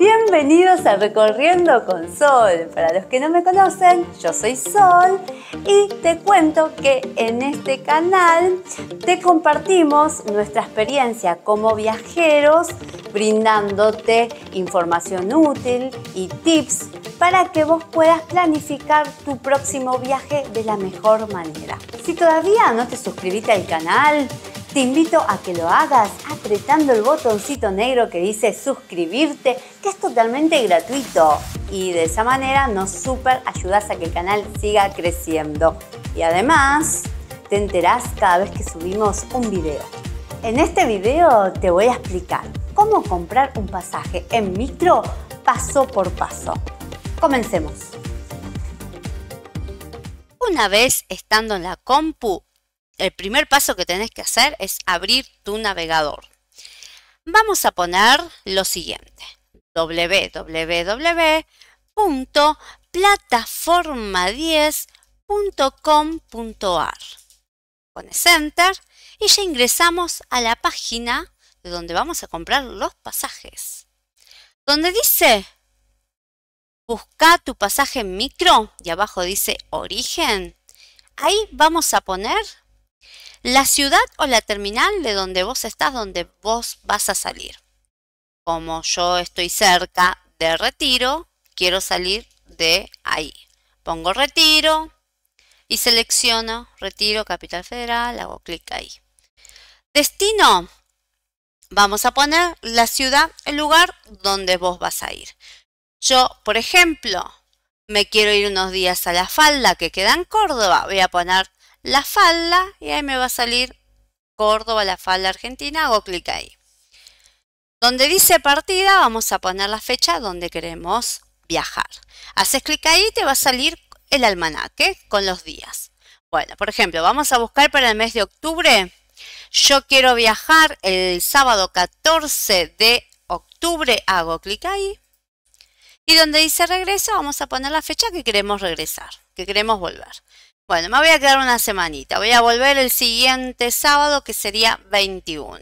Bienvenidos a Recorriendo con Sol. Para los que no me conocen, yo soy Sol y te cuento que en este canal te compartimos nuestra experiencia como viajeros, brindándote información útil y tips para que vos puedas planificar tu próximo viaje de la mejor manera. Si todavía no te suscribiste al canal, te invito a que lo hagas apretando el botoncito negro que dice suscribirte, que es totalmente gratuito. Y de esa manera nos super ayudas a que el canal siga creciendo. Y además, te enterás cada vez que subimos un video. En este video te voy a explicar cómo comprar un pasaje en micro paso por paso. Comencemos. Una vez estando en la compu, el primer paso que tenés que hacer es abrir tu navegador. Vamos a poner lo siguiente, www.plataforma10.com.ar. Pones Enter y ya ingresamos a la página de donde vamos a comprar los pasajes. Donde dice busca tu pasaje micro y abajo dice origen. Ahí vamos a poner la ciudad o la terminal de donde vos estás, donde vos vas a salir. Como yo estoy cerca de retiro, quiero salir de ahí. Pongo retiro y selecciono retiro Capital Federal, hago clic ahí. Destino. Vamos a poner la ciudad, el lugar donde vos vas a ir. Yo, por ejemplo, me quiero ir unos días a la falda que queda en Córdoba. Voy a poner la falda y ahí me va a salir Córdoba, la falda argentina, hago clic ahí. Donde dice partida vamos a poner la fecha donde queremos viajar. Haces clic ahí y te va a salir el almanaque con los días. Bueno, por ejemplo, vamos a buscar para el mes de octubre. Yo quiero viajar el sábado 14 de octubre, hago clic ahí. Y donde dice regreso, vamos a poner la fecha que queremos regresar, que queremos volver. Bueno, me voy a quedar una semanita. Voy a volver el siguiente sábado, que sería 21.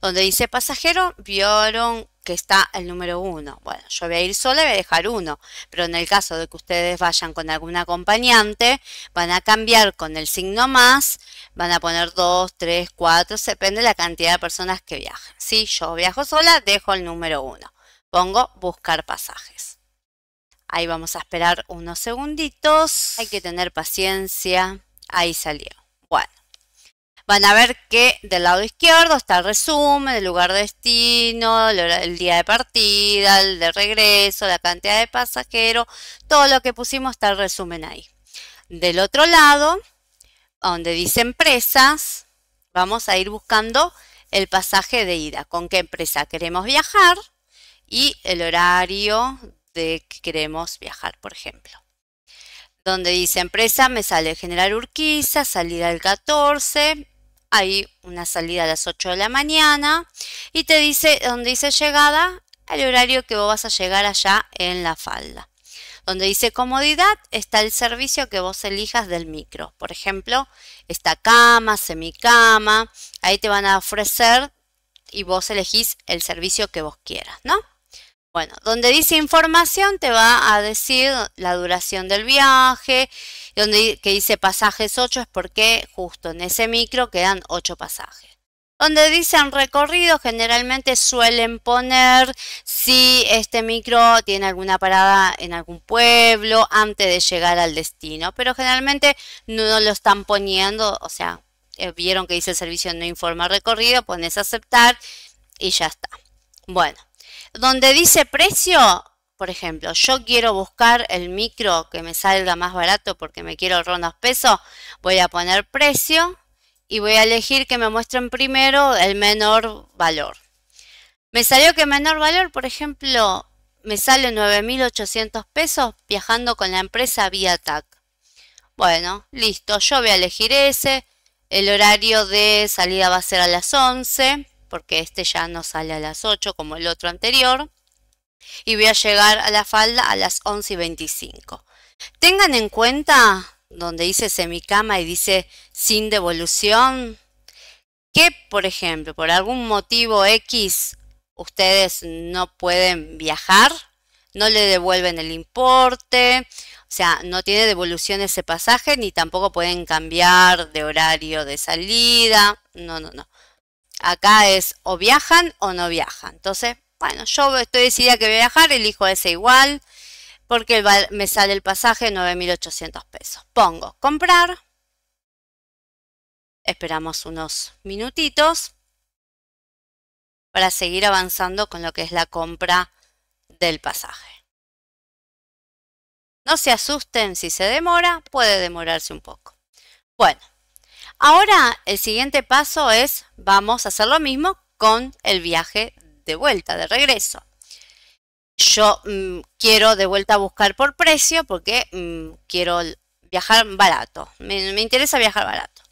Donde dice pasajero, vieron que está el número 1. Bueno, yo voy a ir sola y voy a dejar uno. Pero en el caso de que ustedes vayan con algún acompañante, van a cambiar con el signo más, van a poner 2, 3, 4, depende de la cantidad de personas que viajen. Si yo viajo sola, dejo el número 1. Pongo buscar pasajes. Ahí vamos a esperar unos segunditos. Hay que tener paciencia. Ahí salió. Bueno, van a ver que del lado izquierdo está el resumen, el lugar de destino, el día de partida, el de regreso, la cantidad de pasajeros, todo lo que pusimos está el resumen ahí. Del otro lado, donde dice empresas, vamos a ir buscando el pasaje de ida, con qué empresa queremos viajar y el horario de que queremos viajar, por ejemplo. Donde dice empresa, me sale General Urquiza, salida el 14, hay una salida a las 8 de la mañana y te dice, donde dice llegada, el horario que vos vas a llegar allá en la falda. Donde dice comodidad está el servicio que vos elijas del micro. Por ejemplo, esta cama, semicama, ahí te van a ofrecer y vos elegís el servicio que vos quieras, ¿no? Bueno, donde dice información te va a decir la duración del viaje, donde que dice pasajes 8 es porque justo en ese micro quedan 8 pasajes. Donde dicen recorrido, generalmente suelen poner si este micro tiene alguna parada en algún pueblo antes de llegar al destino, pero generalmente no lo están poniendo, o sea, eh, vieron que dice el servicio no informa recorrido, pones aceptar y ya está. Bueno, donde dice precio, por ejemplo, yo quiero buscar el micro que me salga más barato porque me quiero ahorrar unos pesos, voy a poner precio y voy a elegir que me muestren primero el menor valor. Me salió que menor valor, por ejemplo, me sale 9.800 pesos viajando con la empresa vía TAC. Bueno, listo, yo voy a elegir ese. El horario de salida va a ser a las 11 porque este ya no sale a las 8 como el otro anterior. Y voy a llegar a la falda a las 11 y 25. Tengan en cuenta, donde dice semicama y dice sin devolución, que por ejemplo, por algún motivo X, ustedes no pueden viajar, no le devuelven el importe, o sea, no tiene devolución ese pasaje, ni tampoco pueden cambiar de horario de salida, no, no, no. Acá es o viajan o no viajan. Entonces, bueno, yo estoy decidida que voy a viajar, elijo ese igual, porque me sale el pasaje 9.800 pesos. Pongo comprar. Esperamos unos minutitos para seguir avanzando con lo que es la compra del pasaje. No se asusten si se demora, puede demorarse un poco. Bueno, Ahora el siguiente paso es, vamos a hacer lo mismo con el viaje de vuelta, de regreso. Yo mm, quiero de vuelta buscar por precio porque mm, quiero viajar barato. Me, interesa viajar barato.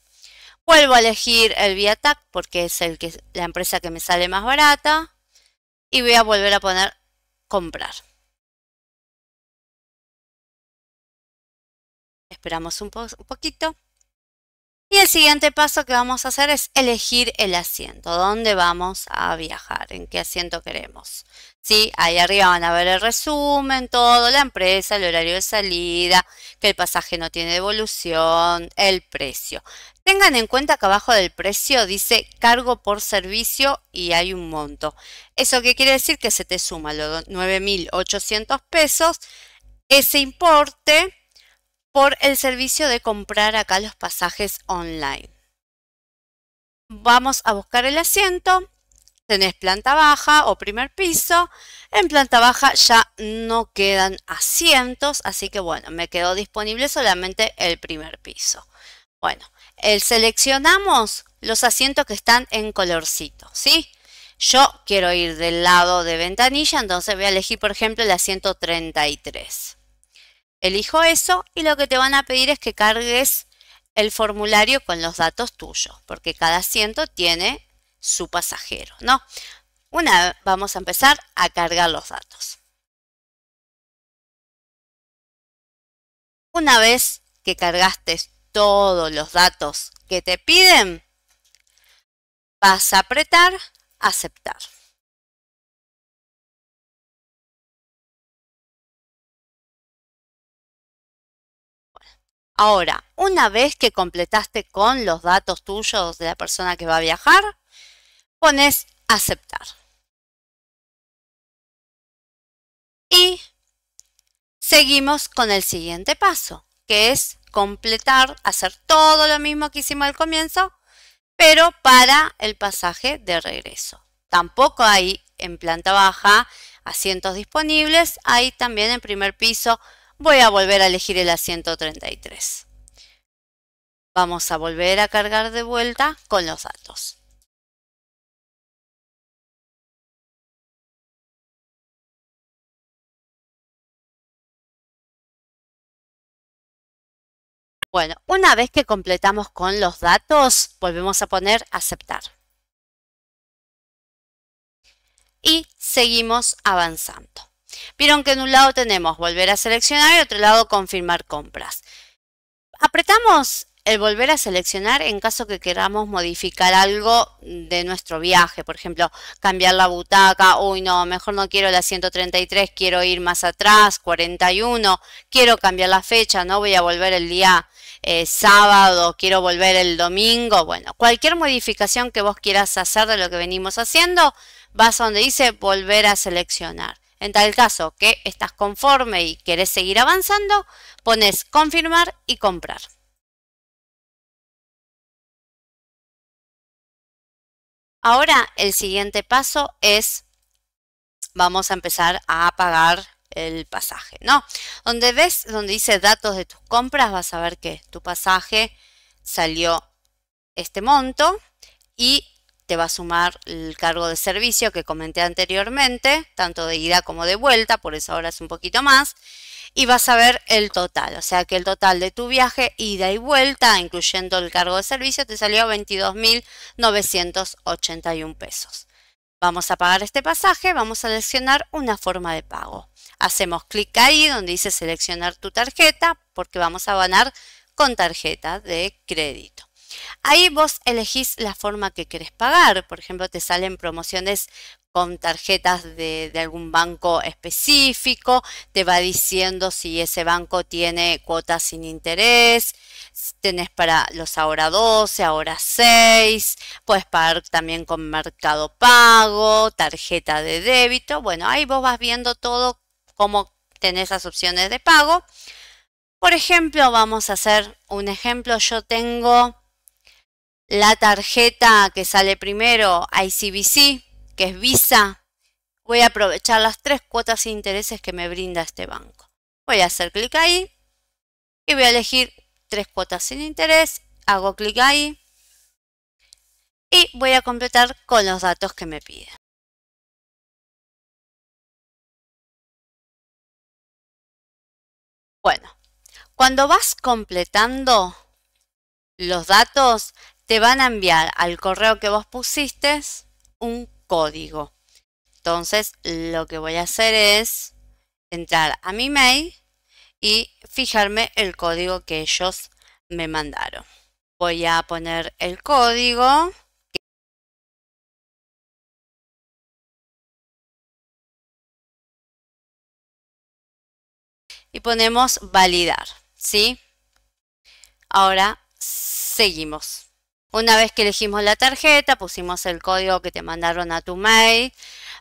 Vuelvo a elegir el ViaTac porque es el que, la empresa que me sale más barata. Y voy a volver a poner comprar. Esperamos un poquito. Y el siguiente paso que vamos a hacer es elegir el asiento, dónde vamos a viajar, en qué asiento queremos. ¿Sí? Ahí arriba van a ver el resumen, todo, la empresa, el horario de salida, que el pasaje no tiene devolución, el precio. Tengan en cuenta que abajo del precio dice cargo por servicio y hay un monto. ¿Eso qué quiere decir? Que se te suma los 9.800 pesos, ese importe por el servicio de comprar acá los pasajes online. Vamos a buscar el asiento. Tenés planta baja o primer piso. En planta baja ya no quedan asientos, así que bueno, me quedó disponible solamente el primer piso. Bueno, el seleccionamos los asientos que están en colorcito, ¿sí? Yo quiero ir del lado de ventanilla, entonces voy a elegir, por ejemplo, el asiento 33 elijo eso y lo que te van a pedir es que cargues el formulario con los datos tuyos, porque cada asiento tiene su pasajero, ¿no? Una vamos a empezar a cargar los datos. Una vez que cargaste todos los datos que te piden, vas a apretar aceptar. Ahora, una vez que completaste con los datos tuyos de la persona que va a viajar, pones aceptar. Y seguimos con el siguiente paso, que es completar, hacer todo lo mismo que hicimos al comienzo, pero para el pasaje de regreso. Tampoco hay en planta baja asientos disponibles, hay también en primer piso voy a volver a elegir el A133. Vamos a volver a cargar de vuelta con los datos. Bueno, una vez que completamos con los datos, volvemos a poner aceptar. Y seguimos avanzando. Vieron que en un lado tenemos volver a seleccionar y otro lado confirmar compras. Apretamos el volver a seleccionar en caso que queramos modificar algo de nuestro viaje, por ejemplo, cambiar la butaca, uy no, mejor no quiero la 133, quiero ir más atrás, 41, quiero cambiar la fecha, no voy a volver el día eh, sábado, quiero volver el domingo, bueno, cualquier modificación que vos quieras hacer de lo que venimos haciendo, vas a donde dice volver a seleccionar. En tal caso que estás conforme y querés seguir avanzando, pones confirmar y comprar. Ahora el siguiente paso es, vamos a empezar a pagar el pasaje, ¿no? Donde ves, donde dice datos de tus compras, vas a ver que tu pasaje salió este monto y te va a sumar el cargo de servicio que comenté anteriormente, tanto de ida como de vuelta, por eso ahora es un poquito más, y vas a ver el total, o sea que el total de tu viaje, ida y vuelta, incluyendo el cargo de servicio, te salió 22.981 pesos. Vamos a pagar este pasaje, vamos a seleccionar una forma de pago. Hacemos clic ahí donde dice seleccionar tu tarjeta, porque vamos a ganar con tarjeta de crédito. Ahí vos elegís la forma que querés pagar. Por ejemplo, te salen promociones con tarjetas de, algún banco específico, te va diciendo si ese banco tiene cuotas sin interés, tenés para los ahora 12, ahora 6, puedes pagar también con mercado pago, tarjeta de débito, bueno, ahí vos vas viendo todo cómo tenés las opciones de pago. Por ejemplo, vamos a hacer un ejemplo, yo tengo la tarjeta que sale primero, ICBC, que es Visa, voy a aprovechar las tres cuotas sin intereses que me brinda este banco. Voy a hacer clic ahí y voy a elegir tres cuotas sin interés, hago clic ahí y voy a completar con los datos que me pide. Bueno, cuando vas completando los datos, te van a enviar al correo que vos pusiste un código. Entonces, lo que voy a hacer es entrar a mi mail y fijarme el código que ellos me mandaron. Voy a poner el código. Y ponemos validar, ¿sí? Ahora seguimos. Una vez que elegimos la tarjeta, pusimos el código que te mandaron a tu mail,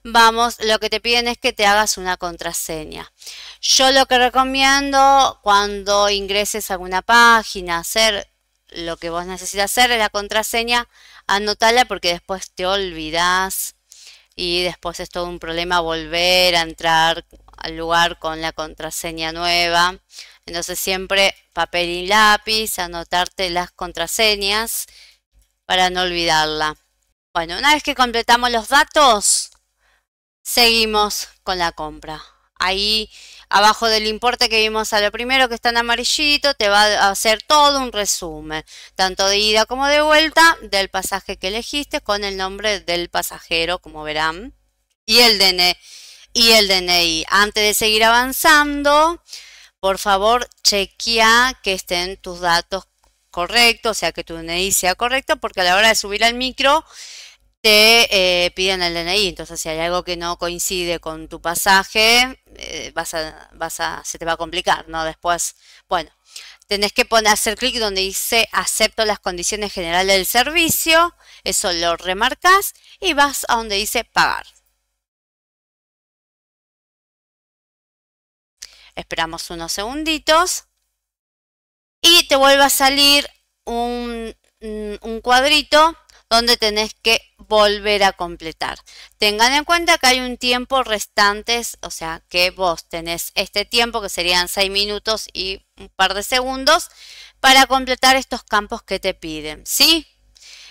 vamos, lo que te piden es que te hagas una contraseña. Yo lo que recomiendo cuando ingreses a alguna página, hacer lo que vos necesitas hacer es la contraseña, anotala porque después te olvidas y después es todo un problema volver a entrar al lugar con la contraseña nueva. Entonces siempre papel y lápiz, anotarte las contraseñas para no olvidarla. Bueno, una vez que completamos los datos, seguimos con la compra. Ahí abajo del importe que vimos a lo primero que está en amarillito, te va a hacer todo un resumen, tanto de ida como de vuelta, del pasaje que elegiste con el nombre del pasajero, como verán, y el DNI. Y el DNI. Antes de seguir avanzando, por favor, chequea que estén tus datos correcto, o sea que tu DNI sea correcto, porque a la hora de subir al micro te eh, piden el DNI, entonces si hay algo que no coincide con tu pasaje, eh, vas a, vas a, se te va a complicar, ¿no? Después, bueno, tenés que poner, hacer clic donde dice acepto las condiciones generales del servicio, eso lo remarcas y vas a donde dice pagar. Esperamos unos segunditos y te vuelve a salir mm, un, cuadrito donde tenés que volver a completar. Tengan en cuenta que hay un tiempo restante, o sea, que vos tenés este tiempo, que serían 6 minutos y un par de segundos, para completar estos campos que te piden, ¿sí?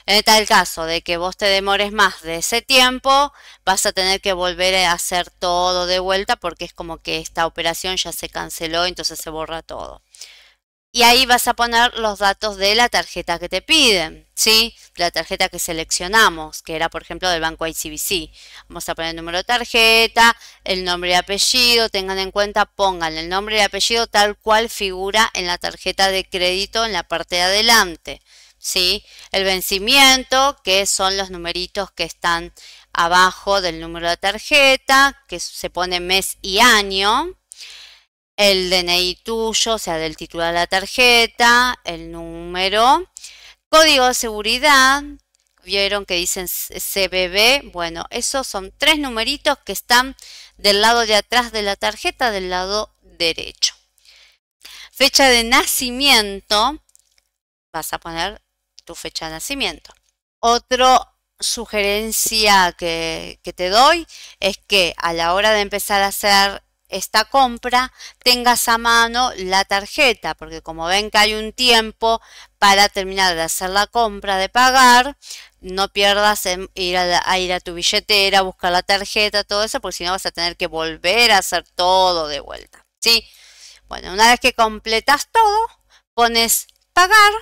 En tal caso de que vos te demores más de ese tiempo, vas a tener que volver a hacer todo de vuelta porque es como que esta operación ya se canceló, entonces se borra todo y ahí vas a poner los datos de la tarjeta que te piden, ¿sí? La tarjeta que seleccionamos, que era por ejemplo del banco ICBC. Vamos a poner el número de tarjeta, el nombre y apellido, tengan en cuenta, pongan el nombre y apellido tal cual figura en la tarjeta de crédito en la parte de adelante, ¿sí? El vencimiento, que son los numeritos que están abajo del número de tarjeta, que se pone mes y año, el DNI tuyo, o sea, del título de la tarjeta, el número, código de seguridad, vieron que dicen CBB, bueno, esos son tres numeritos que están del lado de atrás de la tarjeta, del lado derecho. Fecha de nacimiento, vas a poner tu fecha de nacimiento. Otra sugerencia que, que te doy es que a la hora de empezar a hacer esta compra, tengas a mano la tarjeta, porque como ven que hay un tiempo para terminar de hacer la compra, de pagar, no pierdas en ir a, ir a tu billetera, buscar la tarjeta, todo eso, porque si no vas a tener que volver a hacer todo de vuelta. ¿sí? Bueno, una vez que completas todo, pones pagar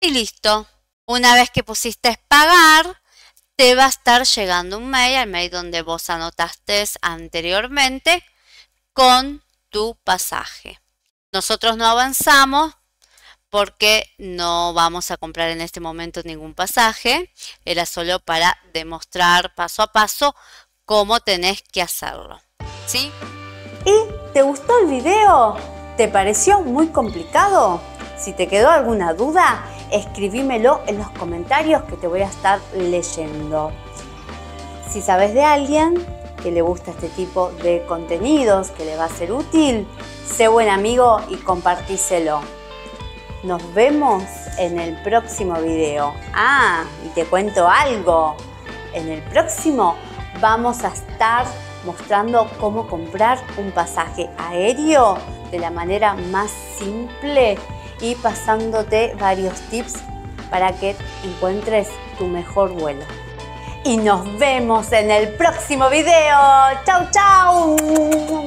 y listo. Una vez que pusiste pagar, te va a estar llegando un mail, al mail donde vos anotaste anteriormente, con tu pasaje. Nosotros no avanzamos porque no vamos a comprar en este momento ningún pasaje. Era solo para demostrar paso a paso cómo tenés que hacerlo. ¿Sí? ¿Y te gustó el video? ¿Te pareció muy complicado? Si te quedó alguna duda, escribímelo en los comentarios que te voy a estar leyendo. Si sabes de alguien que le gusta este tipo de contenidos, que le va a ser útil. Sé buen amigo y compartíselo. Nos vemos en el próximo video. Ah, y te cuento algo. En el próximo vamos a estar mostrando cómo comprar un pasaje aéreo de la manera más simple y pasándote varios tips para que encuentres tu mejor vuelo y nos vemos en el próximo video. ¡Chau, chau!